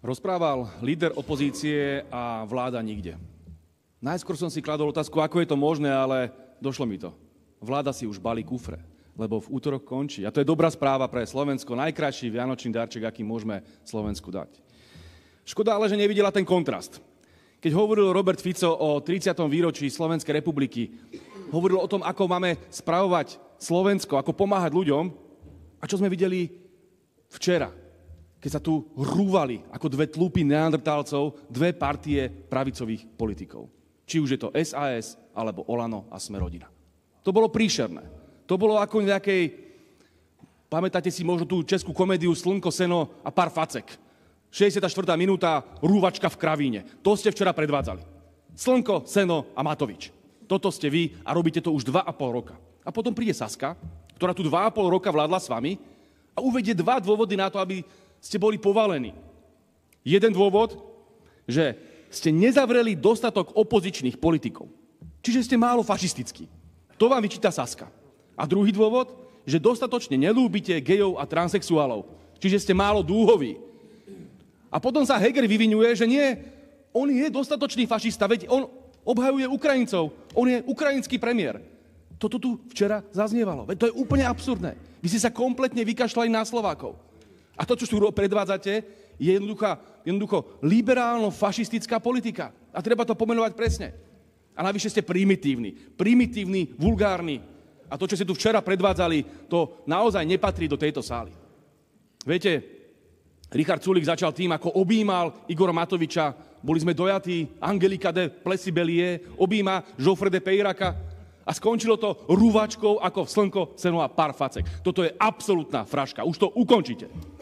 Rozprával líder opozície a vláda nikde. Najskôr som si kladol otázku, ako je to možné, ale došlo mi to. Vláda si už balí kufre, lebo v útorok končí. A to je dobrá správa pre Slovensko. Najkrajší vianočný darček, aký môžeme Slovensku dať. Škoda ale, že nevidela ten kontrast. Keď hovoril Robert Fico o 30. výročí Slovenskej republiky, hovoril o tom, ako máme spravovať Slovensko, ako pomáhať ľuďom. A čo sme videli včera? keď sa tu rúvali ako dve tlupy neandrtálcov dve partie pravicových politikov. Či už je to SAS, alebo Olano a Smerodina. To bolo príšerné. To bolo ako nejakej... Pamätáte si možno tú českú komédiu Slnko, seno a pár facek. 64. minúta, rúvačka v kravíne. To ste včera predvádzali. Slnko, seno a Matovič. Toto ste vy a robíte to už 2,5 roka. A potom príde Saska, ktorá tu 2,5 roka vládla s vami a uvedie dva dôvody na to, aby ste boli povalení. Jeden dôvod, že ste nezavreli dostatok opozičných politikov. Čiže ste málo fašistickí. To vám vyčíta Saska. A druhý dôvod, že dostatočne nelúbite gejov a transexuálov. Čiže ste málo dúhoví. A potom sa Heger vyvinuje, že nie, on je dostatočný fašista, veď on obhajuje Ukrajincov, on je ukrajinský premiér. Toto tu včera zaznievalo. Veď to je úplne absurdné. Vy ste sa kompletne vykašľali na Slovákov. A to, čo tu predvádzate, je jednoducho liberálno-fašistická politika. A treba to pomenovať presne. A navyše ste primitívni. Primitívni, vulgárni. A to, čo ste tu včera predvádzali, to naozaj nepatrí do tejto sály. Viete, Richard Sulik začal tým, ako objímal Igora Matoviča. Boli sme dojatí, Angelika de Plesibelie objíma Joffre de Peiraka. A skončilo to rúvačkou ako v slnko senova parfacek. Toto je absolútna fraška. Už to ukončite.